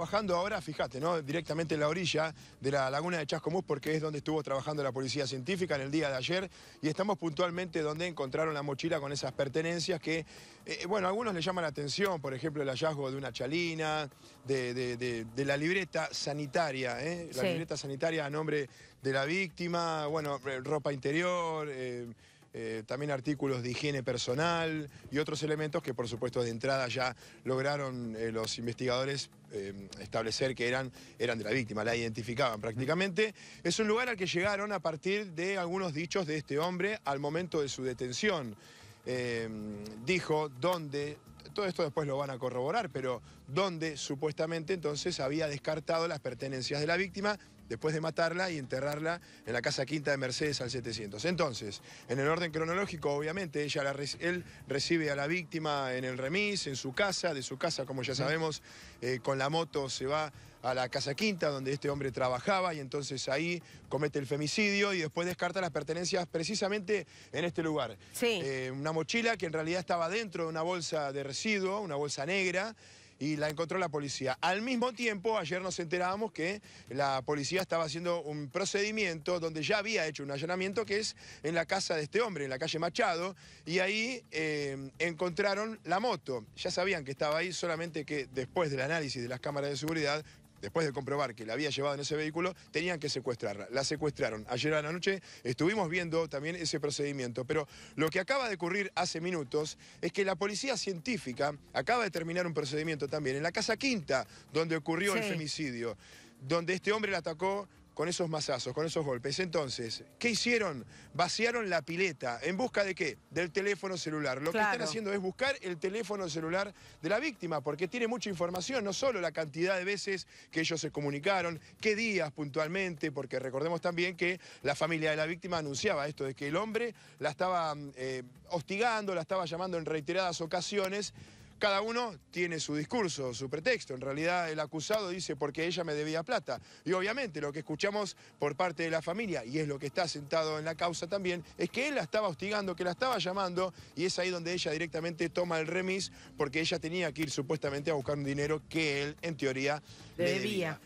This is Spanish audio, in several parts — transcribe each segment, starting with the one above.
trabajando ahora, fíjate, ¿no? directamente en la orilla de la laguna de Chascomús, porque es donde estuvo trabajando la policía científica en el día de ayer, y estamos puntualmente donde encontraron la mochila con esas pertenencias que, eh, bueno, algunos le llaman la atención, por ejemplo, el hallazgo de una chalina, de, la libreta sanitaria, ¿eh? la libreta sanitaria a nombre de la víctima, bueno, eh, ropa interior... Eh, también artículos de higiene personal y otros elementos que por supuesto de entrada ya lograron eh, los investigadores eh, establecer que eran, eran de la víctima, la identificaban prácticamente. Es un lugar al que llegaron a partir de algunos dichos de este hombre al momento de su detención. dijo dónde todo esto después lo van a corroborar, pero donde supuestamente entonces había descartado las pertenencias de la víctima después de matarla y enterrarla en la casa quinta de Mercedes al 700. Entonces, en el orden cronológico, obviamente, ella él recibe a la víctima en el remis, en su casa, de su casa, como ya sabemos, eh, con la moto se va a la casa quinta donde este hombre trabajaba y entonces ahí comete el femicidio y después descarta las pertenencias precisamente en este lugar. Eh, una mochila que en realidad estaba dentro de una bolsa de residuo, una bolsa negra, y la encontró la policía. Al mismo tiempo, ayer nos enterábamos que la policía estaba haciendo un procedimiento donde ya había hecho un allanamiento que es en la casa de este hombre, en la calle Machado, y ahí eh, encontraron la moto. Ya sabían que estaba ahí, solamente que después del análisis de las cámaras de seguridad después de comprobar que la había llevado en ese vehículo, tenían que secuestrarla. La secuestraron. Ayer a la noche estuvimos viendo también ese procedimiento, pero lo que acaba de ocurrir hace minutos es que la policía científica acaba de terminar un procedimiento también en la Casa Quinta, donde ocurrió el femicidio, donde este hombre la atacó con esos masazos, con esos golpes. Entonces, ¿qué hicieron? Vaciaron la pileta. ¿En busca de qué? Del teléfono celular. Lo que están haciendo es buscar el teléfono celular de la víctima, porque tiene mucha información, no solo la cantidad de veces que ellos se comunicaron, qué días puntualmente, porque recordemos también que la familia de la víctima anunciaba esto, de que el hombre la estaba mm, eh, hostigando, la estaba llamando en reiteradas ocasiones. Cada uno tiene su discurso, su pretexto. En realidad el acusado dice porque ella me debía plata. Y obviamente lo que escuchamos por parte de la familia, y es lo que está sentado en la causa también, es que él la estaba hostigando, que la estaba llamando, y es ahí donde ella directamente toma el remis porque ella tenía que ir supuestamente a buscar un dinero que él, en teoría, Le debía.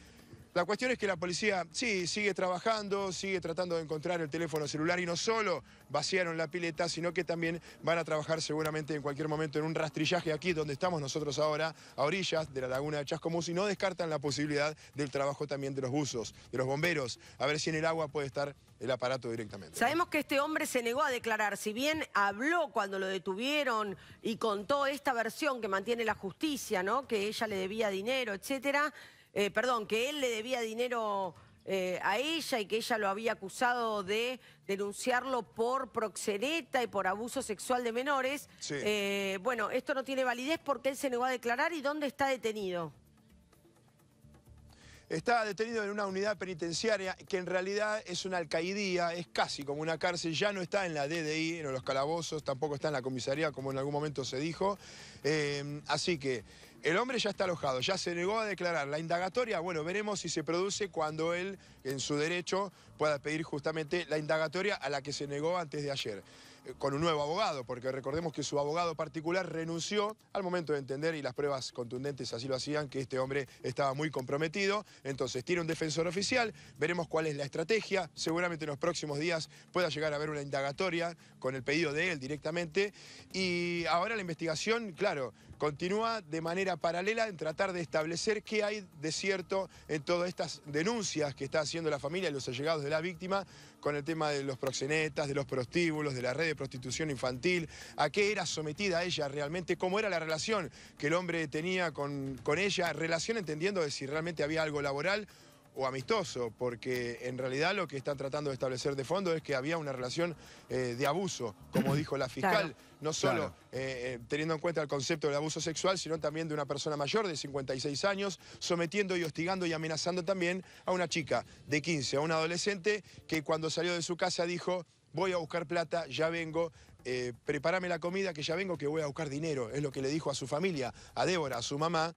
La cuestión es que la policía, sí, sigue trabajando, sigue tratando de encontrar el teléfono celular y no solo vaciaron la pileta, sino que también van a trabajar seguramente en cualquier momento en un rastrillaje aquí donde estamos nosotros ahora, a orillas de la laguna de Chascomús, y no descartan la posibilidad del trabajo también de los buzos, de los bomberos, a ver si en el agua puede estar el aparato directamente. Sabemos que este hombre se negó a declarar, si bien habló cuando lo detuvieron y contó esta versión que mantiene la justicia, ¿no? que ella le debía dinero, etcétera, eh, perdón, que él le debía dinero eh, a ella y que ella lo había acusado de denunciarlo por proxeneta y por abuso sexual de menores. Eh, bueno, esto no tiene validez porque él se negó a declarar y dónde está detenido. Está detenido en una unidad penitenciaria que en realidad es una alcaidía, es casi como una cárcel, ya no está en la DDI, en los calabozos, tampoco está en la comisaría como en algún momento se dijo. Eh, así que el hombre ya está alojado, ya se negó a declarar. La indagatoria, bueno, veremos si se produce cuando él, en su derecho, pueda pedir justamente la indagatoria a la que se negó antes de ayer con un nuevo abogado, porque recordemos que su abogado particular renunció al momento de entender, y las pruebas contundentes así lo hacían, que este hombre estaba muy comprometido. Entonces tiene un defensor oficial, veremos cuál es la estrategia. Seguramente en los próximos días pueda llegar a haber una indagatoria con el pedido de él directamente. Y ahora la investigación, claro, continúa de manera paralela en tratar de establecer qué hay de cierto en todas estas denuncias que está haciendo la familia y los allegados de la víctima con el tema de los proxenetas, de los prostíbulos, de la red prostitución infantil, a qué era sometida ella realmente, cómo era la relación que el hombre tenía con, con ella, relación entendiendo de si realmente había algo laboral o amistoso, porque en realidad lo que están tratando de establecer de fondo es que había una relación eh, de abuso, como dijo la fiscal, no solo eh, eh, teniendo en cuenta el concepto de abuso sexual, sino también de una persona mayor de 56 años, sometiendo y hostigando y amenazando también a una chica de 15, a un adolescente que cuando salió de su casa dijo, voy a buscar plata, ya vengo, eh, prepárame la comida, que ya vengo, que voy a buscar dinero. Es lo que le dijo a su familia, a Débora, a su mamá,